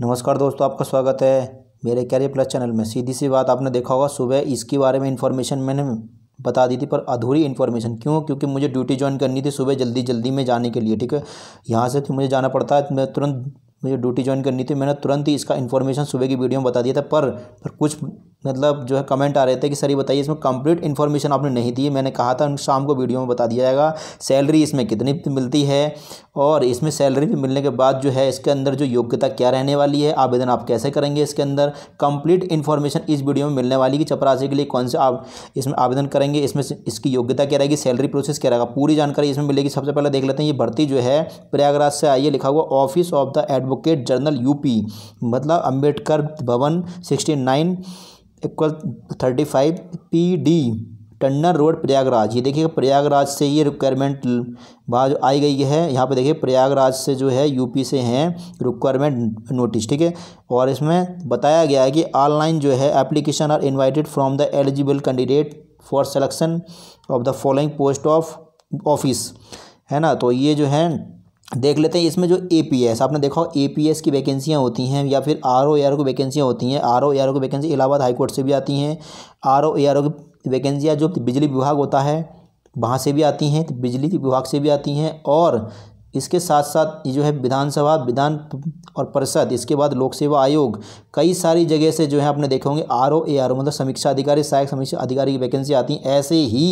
नमस्कार दोस्तों आपका स्वागत है मेरे कैरियर प्लस चैनल में सीधी सी बात आपने देखा होगा सुबह इसके बारे में इन्फॉर्मेशन मैंने बता दी थी पर अधूरी इन्फॉर्मेशन क्यों क्योंकि मुझे ड्यूटी ज्वाइन करनी थी सुबह जल्दी जल्दी में जाने के लिए ठीक है यहाँ से मुझे जाना पड़ता है मैं तुरंत मुझे ड्यूटी ज्वाइन करनी थी मैंने तुरंत ही इसका इन्फॉर्मेशन सुबह की वीडियो में बता दिया था पर, पर कुछ मतलब जो है कमेंट आ रहे थे कि सर ये बताइए इसमें कंप्लीट इन्फॉर्मेशन आपने नहीं दी मैंने कहा था शाम को वीडियो में बता दिया जाएगा सैलरी इसमें कितनी मिलती है और इसमें सैलरी भी मिलने के बाद जो है इसके अंदर जो योग्यता क्या रहने वाली है आवेदन आप कैसे करेंगे इसके अंदर कंप्लीट इन्फॉर्मेशन इस वीडियो में मिलने वाली कि चपरासी के लिए कौन सा आप इसमें आवेदन करेंगे इसमें इसकी योग्यता क्या रहेगी सैलरी प्रोसेस क्या रहेगा पूरी जानकारी इसमें मिलेगी सबसे पहले देख लेते हैं ये भर्ती जो है प्रयागराज से आइए लिखा हुआ office of the advocate general UP मतलब Ambedkar Bhavan sixty nine equal thirty five P D Tandon road Prayagraj ये देखिए प्रयागराज से ये रिक्वायरमेंट बाहर जो आई गई है यहाँ पे देखिए प्रयागराज से जो है यूपी से हैं रिक्वायरमेंट नोटिस ठीक है और इसमें बताया गया है कि ऑनलाइन जो है application are invited from the eligible candidate for selection of the following post of office है ना तो ये जो है देख लेते हैं इसमें जो ए पी एस आपने देखा हो ए पी एस की वैकेंसियाँ होती हैं या फिर R O A R O की वैकेंसियाँ होती हैं R O A R O की वैकेंसी इलाहाबाद हाईकोर्ट से भी आती हैं R O A R O की वैकेंसियाँ जो बिजली विभाग होता है वहाँ से भी आती हैं तो बिजली विभाग से भी आती हैं और इसके साथ साथ ये जो है विधानसभा विधान और परिषद इसके बाद लोक सेवा आयोग कई सारी जगह से जो है आपने देखे होंगे R O A R O मतलब समीक्षा अधिकारी सहायक समीक्षा अधिकारी की वैकेंसी आती हैं ऐसे ही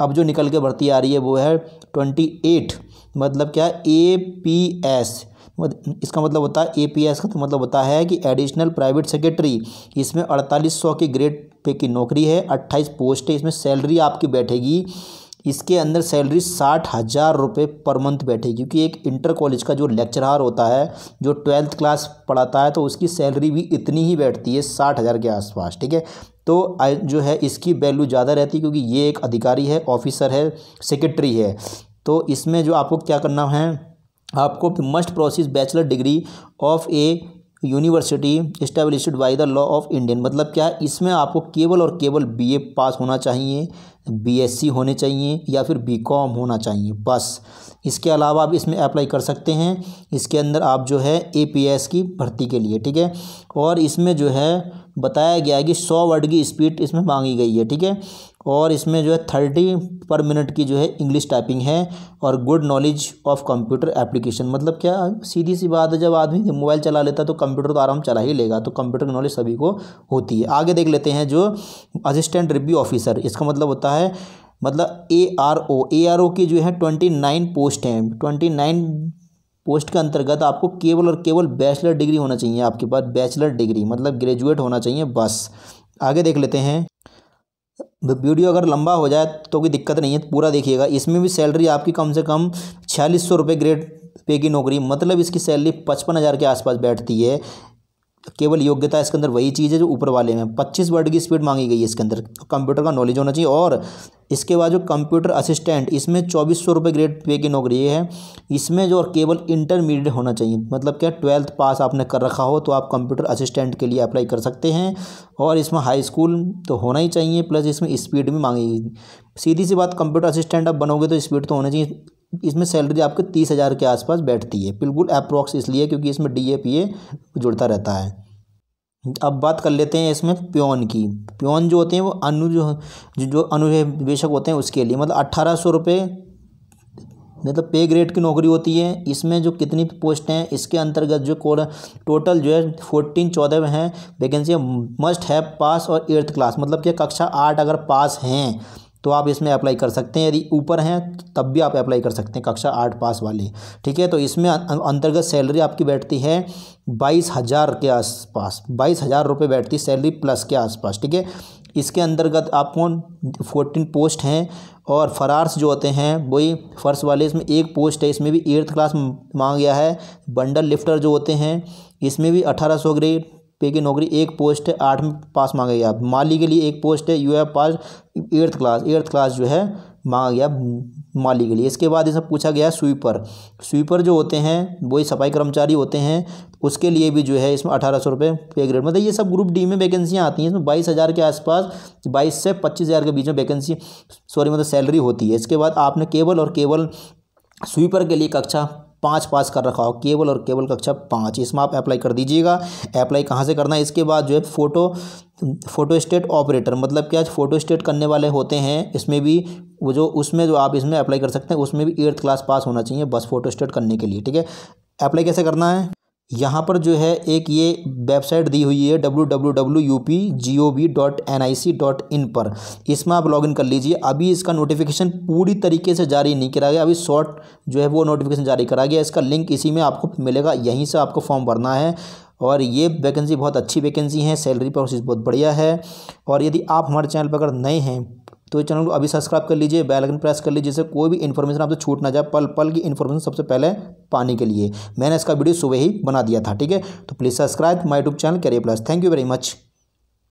अब जो निकल के भर्ती आ रही है वो है ट्वेंटी एट मतलब क्या ए पी एस इसका मतलब होता है ए पी एस का तो मतलब होता है कि एडिशनल प्राइवेट सेक्रेटरी इसमें अड़तालीस सौ की ग्रेड पे की नौकरी है अट्ठाईस पोस्ट है इसमें सैलरी आपकी बैठेगी इसके अंदर सैलरी साठ हज़ार रुपये पर मंथ बैठेगी क्योंकि एक इंटर कॉलेज का जो लेक्चरार होता है जो ट्वेल्थ क्लास पढ़ाता है तो उसकी सैलरी भी इतनी ही बैठती है साठ हज़ार के आसपास ठीक है तो जो है इसकी वैल्यू ज़्यादा रहती है क्योंकि ये एक अधिकारी है ऑफिसर है सेक्रेटरी है तो इसमें जो आपको क्या करना है आपको must possess bachelor degree of a university established by the law of Indian मतलब क्या है इसमें आपको केवल और केवल बीए पास होना चाहिए बीएससी होने चाहिए या फिर बीकॉम होना चाहिए बस इसके अलावा आप इसमें अप्लाई कर सकते हैं इसके अंदर आप जो है एपीएस की भर्ती के लिए ठीक है और इसमें जो है बताया गया है कि सौ वर्ड की स्पीड इसमें मांगी गई है ठीक है और इसमें जो है थर्टी पर मिनट की जो है इंग्लिश टाइपिंग है और good knowledge of computer application मतलब क्या सीधी सी बात है जब आदमी मोबाइल चला लेता है तो कंप्यूटर तो आराम चला ही लेगा तो कंप्यूटर की नॉलेज सभी को होती है आगे देख लेते हैं जो असिस्टेंट रिव्यू ऑफिसर इसका मतलब होता है मतलब A R O A R O की जो है ट्वेंटी नाइन पोस्ट हैं ट्वेंटी नाइन पोस्ट के अंतर्गत आपको केवल और केवल बैचलर डिग्री होना चाहिए आपके पास बैचलर डिग्री मतलब ग्रेजुएट होना चाहिए बस आगे देख लेते हैं वीडियो अगर लंबा हो जाए तो कोई दिक्कत नहीं है पूरा देखिएगा इसमें भी सैलरी आपकी कम से कम छियालीस सौ रुपये ग्रेड पे की नौकरी मतलब इसकी सैलरी पचपन हज़ार के आसपास बैठती है केवल योग्यता इसके अंदर वही चीज़ है जो ऊपर वाले में पच्चीस वर्ड की स्पीड मांगी गई है इसके अंदर कंप्यूटर का नॉलेज होना चाहिए और इसके बाद जो कंप्यूटर असिस्टेंट इसमें चौबीस सौ रुपये ग्रेड पे की नौकरी है इसमें जो और केवल इंटरमीडिएट होना चाहिए मतलब क्या ट्वेल्थ पास आपने कर रखा हो तो आप कंप्यूटर असिस्टेंट के लिए अप्लाई कर सकते हैं और इसमें हाई स्कूल तो होना ही चाहिए प्लस इसमें स्पीड भी मांगी सीधी सी बात कंप्यूटर असिस्टेंट आप बनोगे तो स्पीड तो होना चाहिए इसमें सैलरी आपके तीस हज़ार के आसपास बैठती है बिल्कुल अप्रॉक्स इसलिए क्योंकि इसमें डी ए पी ए जुड़ता रहता है अब बात कर लेते हैं इसमें प्योन की प्योन जो होते हैं वो अनु जो जो अनुवेशक होते हैं उसके लिए मतलब अट्ठारह सौ रुपये मतलब पे ग्रेड की नौकरी होती है इसमें जो कितनी पोस्ट हैं इसके अंतर्गत जो कोड टोटल जो है फोर्टीन चौदह हैं वैकेंसी मस्ट हैव पास और एट्थ क्लास मतलब कि कक्षा आठ अगर पास हैं तो आप इसमें अप्लाई कर सकते हैं यदि ऊपर हैं तब भी आप अप्लाई कर सकते हैं कक्षा आठ पास वाले ठीक है तो इसमें अं, अं, अंतर्गत सैलरी आपकी बैठती है बाईस हज़ार के आसपास बाईस हज़ार रुपये बैठती सैलरी प्लस के आसपास ठीक है इसके अंतर्गत आप कौन फोर्टीन पोस्ट हैं और फरार्स जो होते हैं वही फर्श वाले इसमें एक पोस्ट है इसमें भी एट्थ क्लास मांग गया है बंडल लिफ्टर जो होते हैं इसमें भी अठारह सौ ग्रेड पे की नौकरी एक पोस्ट है आठ में पास मांगा गया माली के लिए एक पोस्ट है यू है पास एट्थ क्लास एट्थ क्लास जो है मांगा गया माली के लिए इसके बाद इसमें पूछा गया स्वीपर स्वीपर जो होते हैं वही सफाई कर्मचारी होते हैं उसके लिए भी जो है इसमें अठारह सौ रुपये पे ग्रेड मतलब ये सब ग्रुप डी में वैकेंसियाँ आती हैं इसमें बाईस हज़ार के आसपास बाईस से पच्चीस हज़ार के बीच में वैकेंसी सॉरी मतलब सैलरी होती है इसके बाद आपने केबल और केबल स्वीपर के लिए कक्षा पाँच पास कर रखा हो केवल और केवल कक्षा पाँच इसमें आप अप्लाई कर दीजिएगा अप्लाई कहाँ से करना है इसके बाद जो है फ़ोटो फ़ोटो स्टेट ऑपरेटर मतलब क्या फ़ोटो स्टेट करने वाले होते हैं इसमें भी वो जो उसमें जो आप इसमें अप्लाई कर सकते हैं उसमें भी एट्थ क्लास पास होना चाहिए बस फ़ोटो स्टेट करने के लिए ठीक है अप्लाई कैसे करना है यहाँ पर जो है एक ये वेबसाइट दी हुई है W W W U P G O V dot N I C dot in पर इसमें आप लॉगिन कर लीजिए अभी इसका नोटिफिकेशन पूरी तरीके से जारी नहीं करा गया अभी शॉर्ट जो है वो नोटिफिकेशन जारी करा गया इसका लिंक इसी में आपको मिलेगा यहीं से आपको फॉर्म भरना है और ये वैकेंसी बहुत अच्छी वैकेंसी है सैलरी प्रोसेस बहुत बढ़िया है और यदि आप हमारे चैनल पर अगर नए हैं तो चैनल को अभी सब्सक्राइब कर लीजिए बेल आइकन प्रेस कर लीजिए जिससे कोई भी इन्फॉर्मेशन आपसे छूट ना जाए पल पल की इन्फॉर्मेशन सबसे पहले पाने के लिए मैंने इसका वीडियो सुबह ही बना दिया था ठीक है तो please subscribe my YouTube channel career plus thank you very much